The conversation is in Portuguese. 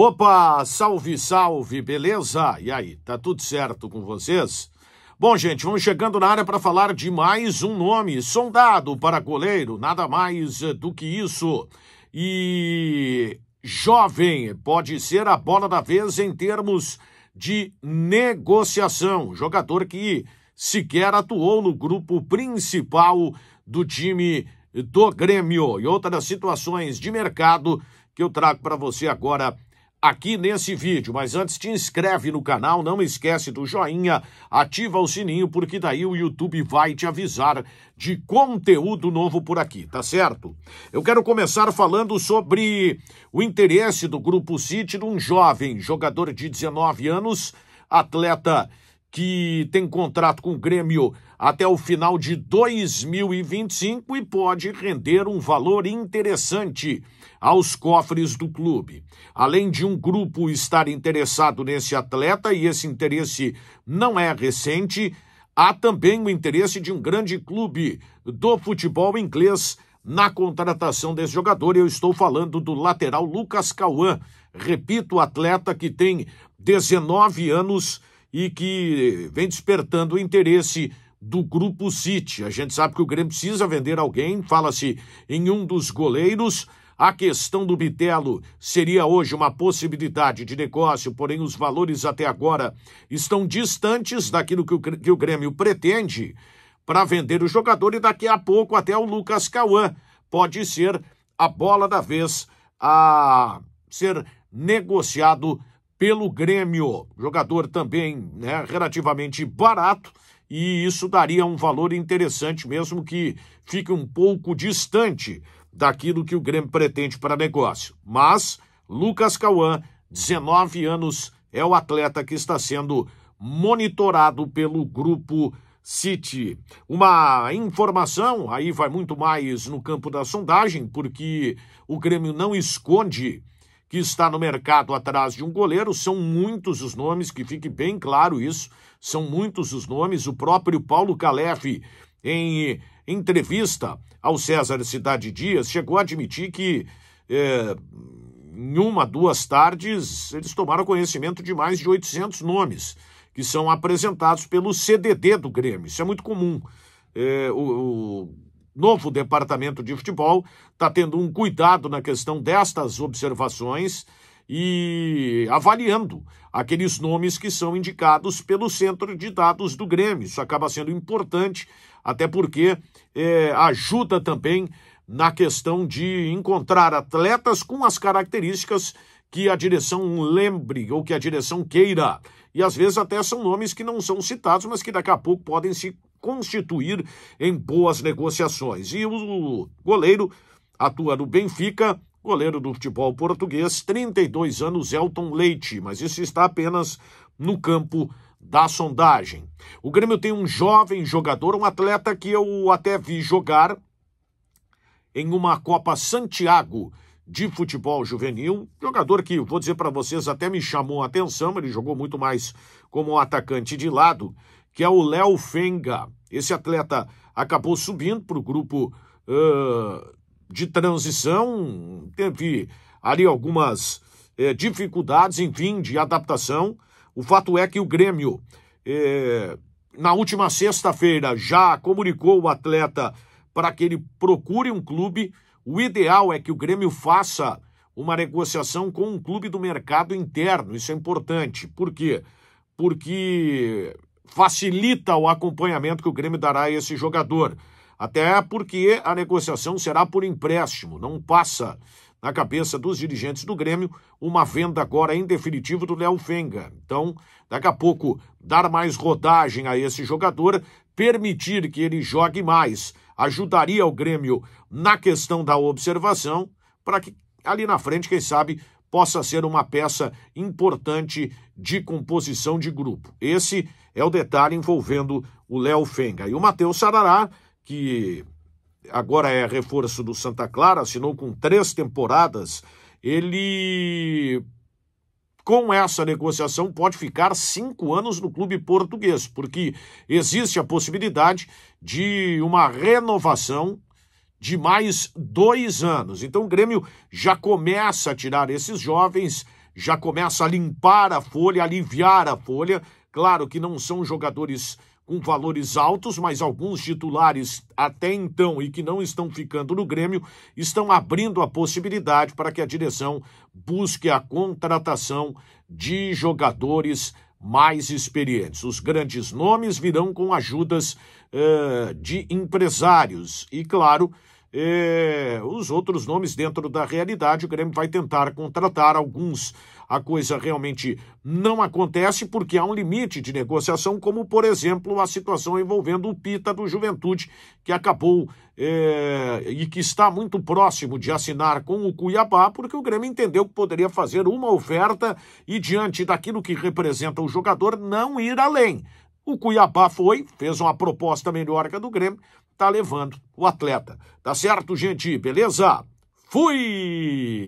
Opa, salve, salve, beleza? E aí, tá tudo certo com vocês? Bom, gente, vamos chegando na área para falar de mais um nome sondado para goleiro, nada mais eh, do que isso. E jovem pode ser a bola da vez em termos de negociação, jogador que sequer atuou no grupo principal do time do Grêmio e outras situações de mercado que eu trago para você agora aqui nesse vídeo, mas antes te inscreve no canal, não esquece do joinha, ativa o sininho porque daí o YouTube vai te avisar de conteúdo novo por aqui, tá certo? Eu quero começar falando sobre o interesse do grupo City num jovem jogador de 19 anos, atleta que tem contrato com o Grêmio até o final de 2025 e pode render um valor interessante aos cofres do clube. Além de um grupo estar interessado nesse atleta, e esse interesse não é recente, há também o interesse de um grande clube do futebol inglês na contratação desse jogador. Eu estou falando do lateral Lucas Cauã, repito, atleta que tem 19 anos e que vem despertando interesse do grupo City. A gente sabe que o Grêmio precisa vender alguém, fala-se em um dos goleiros. A questão do Bitelo seria hoje uma possibilidade de negócio, porém os valores até agora estão distantes daquilo que o, Grêmio pretende para vender o jogador e daqui a pouco até o Lucas Cauã pode ser a bola da vez a ser negociado pelo Grêmio. Jogador também né, relativamente barato e isso daria um valor interessante, mesmo que fique um pouco distante daquilo que o Grêmio pretende para negócio. Mas Lucas Cauã, 19 anos, é o atleta que está sendo monitorado pelo grupo City. Uma informação, aí vai muito mais no campo da sondagem, porque o Grêmio não esconde que está no mercado atrás de um goleiro. São muitos os nomes, que fique bem claro isso. São muitos os nomes. O próprio Paulo Calef, em entrevista ao César Cidade Dias, chegou a admitir que. É, em uma, duas tardes, eles tomaram conhecimento de mais de 800 nomes que são apresentados pelo CDD do Grêmio. Isso é muito comum. É, o, o novo departamento de futebol está tendo um cuidado na questão destas observações e avaliando aqueles nomes que são indicados pelo centro de dados do Grêmio. Isso acaba sendo importante, até porque é, ajuda também na questão de encontrar atletas com as características que a direção lembre ou que a direção queira. E às vezes até são nomes que não são citados, mas que daqui a pouco podem se constituir em boas negociações. E o goleiro atua no Benfica, goleiro do futebol português, 32 anos, Elton Leite, mas isso está apenas no campo da sondagem. O Grêmio tem um jovem jogador, um atleta que eu até vi jogar em uma Copa Santiago de futebol juvenil, jogador que, vou dizer para vocês, até me chamou a atenção, ele jogou muito mais como atacante de lado que é o Léo Fenga. Esse atleta acabou subindo para o grupo uh, de transição, teve ali algumas eh, dificuldades, enfim, de adaptação. O fato é que o Grêmio, na última sexta-feira, já comunicou o atleta para que ele procure um clube. O ideal é que o Grêmio faça uma negociação com um clube do mercado interno. Isso é importante. Por quê? Porque facilita o acompanhamento que o Grêmio dará a esse jogador. Até porque a negociação será por empréstimo, não passa na cabeça dos dirigentes do Grêmio uma venda agora em definitivo do Léo Fenga. Então, daqui a pouco, dar mais rodagem a esse jogador, permitir que ele jogue mais, ajudaria o Grêmio na questão da observação, para que ali na frente, quem sabe, possa ser uma peça importante de composição de grupo. Esse é o detalhe envolvendo o Léo Fenga. E o Matheus Sarará, que agora é reforço do Santa Clara, assinou com três temporadas, ele com essa negociação pode ficar cinco anos no clube português, porque existe a possibilidade de uma renovação de mais dois anos. Então o Grêmio já começa a tirar esses jovens, já começa a limpar a folha, aliviar a folha. Claro que não são jogadores com valores altos, mas alguns titulares até então e que não estão ficando no Grêmio estão abrindo a possibilidade para que a direção busque a contratação de jogadores mais experientes. Os grandes nomes virão com ajudas eh, de empresários e, claro, eh, os outros nomes dentro da realidade. O Grêmio vai tentar contratar alguns a coisa realmente não acontece porque há um limite de negociação, como, por exemplo, a situação envolvendo o Pita do Juventude, que acabou é, e que está muito próximo de assinar com o Cuiabá, porque o Grêmio entendeu que poderia fazer uma oferta e, diante daquilo que representa o jogador, não ir além. O Cuiabá foi, fez uma proposta melhor que a do Grêmio, está levando o atleta. Tá certo, gente? Beleza? Fui!